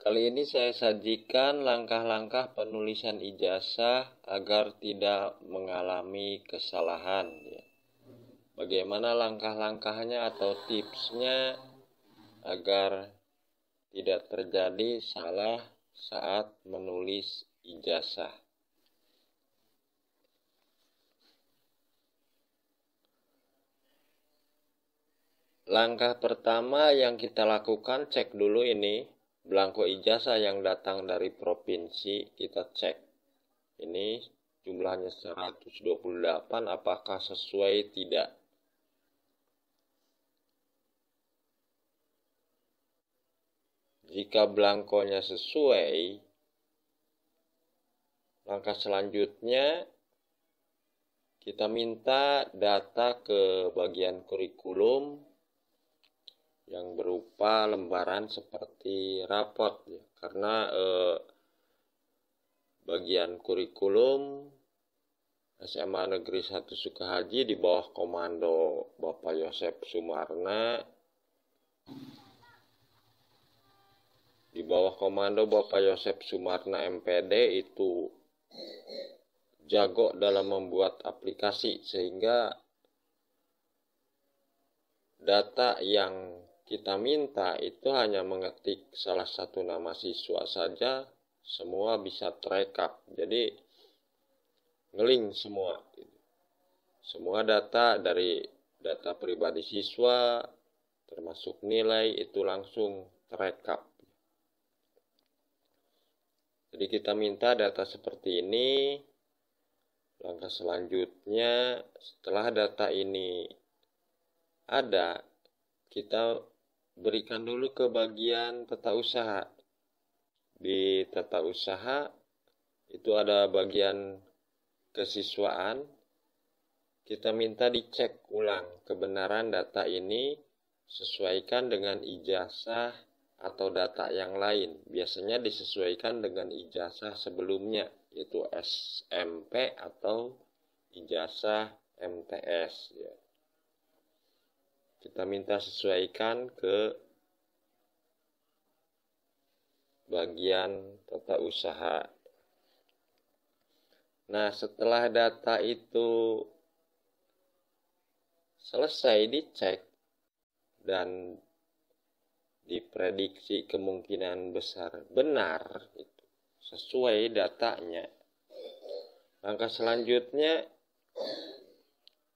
Kali ini saya sajikan langkah-langkah penulisan ijazah agar tidak mengalami kesalahan. Ya. Bagaimana langkah-langkahnya atau tipsnya agar tidak terjadi salah saat menulis ijazah. Langkah pertama yang kita lakukan cek dulu ini belangko ijazah yang datang dari provinsi kita cek ini jumlahnya 128 apakah sesuai tidak jika belangkonya sesuai langkah selanjutnya kita minta data ke bagian kurikulum yang berupa lembaran seperti rapot ya. karena eh, bagian kurikulum SMA Negeri 1 Sukahaji di bawah komando Bapak Yosep Sumarna di bawah komando Bapak Yosep Sumarna MPD itu jago dalam membuat aplikasi sehingga data yang kita minta itu hanya mengetik salah satu nama siswa saja semua bisa terekap jadi ngeling semua semua data dari data pribadi siswa termasuk nilai itu langsung terekap jadi kita minta data seperti ini langkah selanjutnya setelah data ini ada kita berikan dulu ke bagian tata usaha. Di tata usaha itu ada bagian kesiswaan. Kita minta dicek ulang kebenaran data ini sesuaikan dengan ijazah atau data yang lain. Biasanya disesuaikan dengan ijazah sebelumnya, yaitu SMP atau ijazah MTS ya kita minta sesuaikan ke bagian tata usaha. Nah, setelah data itu selesai dicek dan diprediksi kemungkinan besar benar itu sesuai datanya. Langkah selanjutnya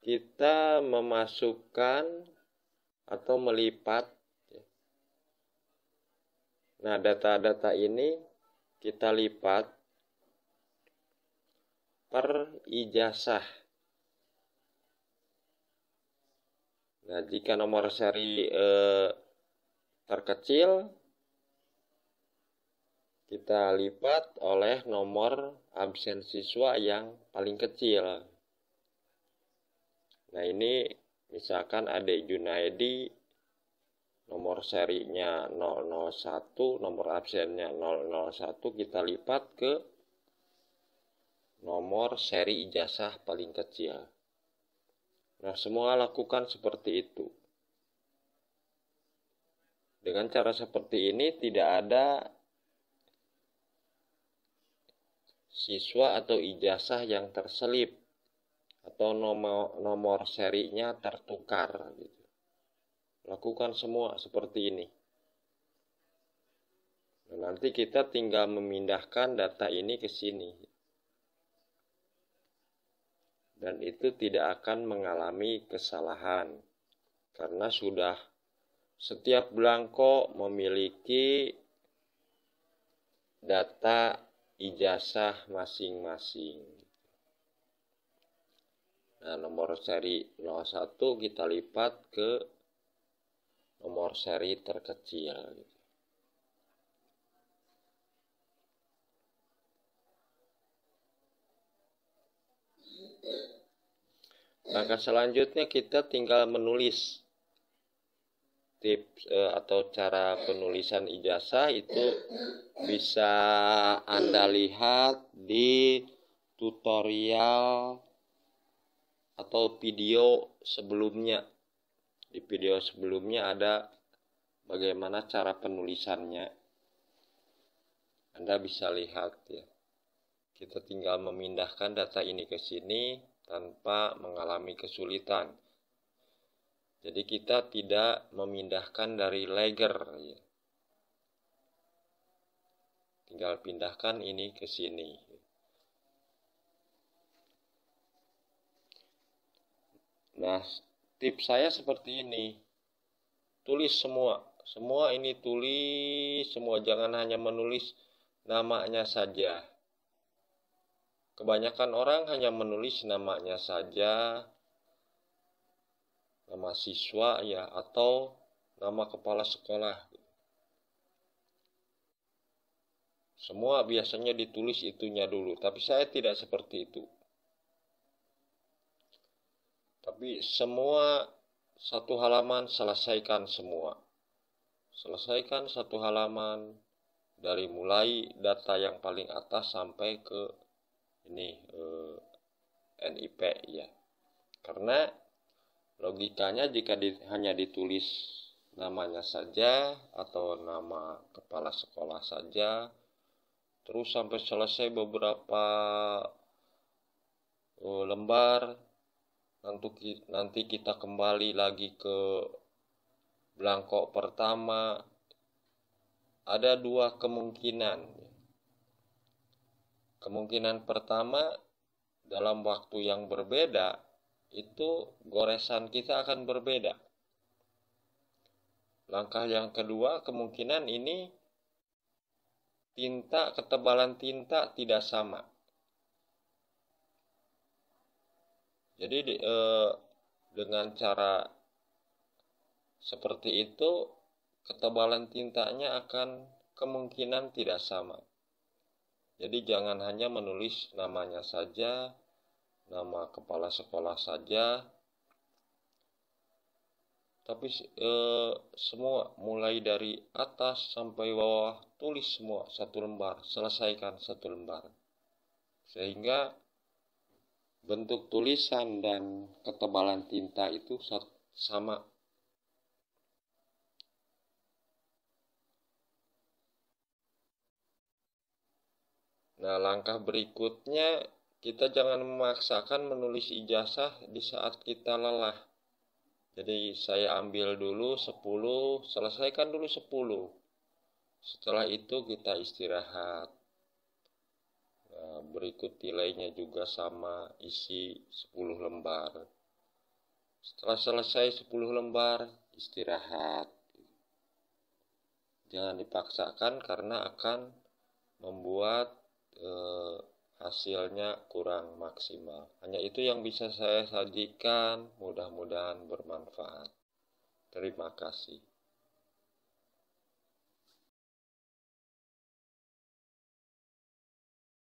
kita memasukkan atau melipat. Ya. Nah, data-data ini kita lipat per ijazah. Nah, jika nomor seri eh, terkecil, kita lipat oleh nomor absen siswa yang paling kecil. Nah, ini misalkan ada Junaidi nomor serinya 001 nomor absennya 001 kita lipat ke nomor seri ijazah paling kecil nah semua lakukan seperti itu dengan cara seperti ini tidak ada siswa atau ijazah yang terselip atau nomor nomor serinya tertukar gitu. Lakukan semua seperti ini. Dan nah, nanti kita tinggal memindahkan data ini ke sini. Dan itu tidak akan mengalami kesalahan karena sudah setiap belangko memiliki data ijazah masing-masing. Nah, nomor seri 01 kita lipat ke nomor seri terkecil. Langkah selanjutnya kita tinggal menulis tips eh, atau cara penulisan ijazah itu bisa Anda lihat di tutorial atau video sebelumnya. Di video sebelumnya ada bagaimana cara penulisannya. Anda bisa lihat ya. Kita tinggal memindahkan data ini ke sini tanpa mengalami kesulitan. Jadi kita tidak memindahkan dari ledger ya. Tinggal pindahkan ini ke sini. Nah, tips saya seperti ini. Tulis semua. Semua ini tulis semua, jangan hanya menulis namanya saja. Kebanyakan orang hanya menulis namanya saja, nama siswa ya, atau nama kepala sekolah. Semua biasanya ditulis itunya dulu, tapi saya tidak seperti itu. Tapi semua satu halaman selesaikan semua. Selesaikan satu halaman dari mulai data yang paling atas sampai ke ini eh, NIP ya. Karena logikanya jika di, hanya ditulis namanya saja atau nama kepala sekolah saja terus sampai selesai beberapa eh, lembar nanti kita kembali lagi ke belangkok pertama ada dua kemungkinan kemungkinan pertama dalam waktu yang berbeda itu goresan kita akan berbeda langkah yang kedua kemungkinan ini tinta ketebalan tinta tidak sama Jadi di, eh, dengan cara seperti itu ketebalan tintanya akan kemungkinan tidak sama. Jadi jangan hanya menulis namanya saja, nama kepala sekolah saja, tapi e, semua mulai dari atas sampai bawah tulis semua satu lembar selesaikan satu lembar sehingga bentuk tulisan dan ketebalan tinta itu sama. Nah, langkah berikutnya kita jangan memaksakan menulis ijazah di saat kita lelah. Jadi saya ambil dulu 10, selesaikan dulu 10. Setelah itu kita istirahat. Eh, berikut nilainya juga sama isi 10 lembar setelah selesai 10 lembar istirahat jangan dipaksakan karena akan membuat eh, hasilnya kurang maksimal hanya itu yang bisa saya sajikan mudah-mudahan bermanfaat terima kasih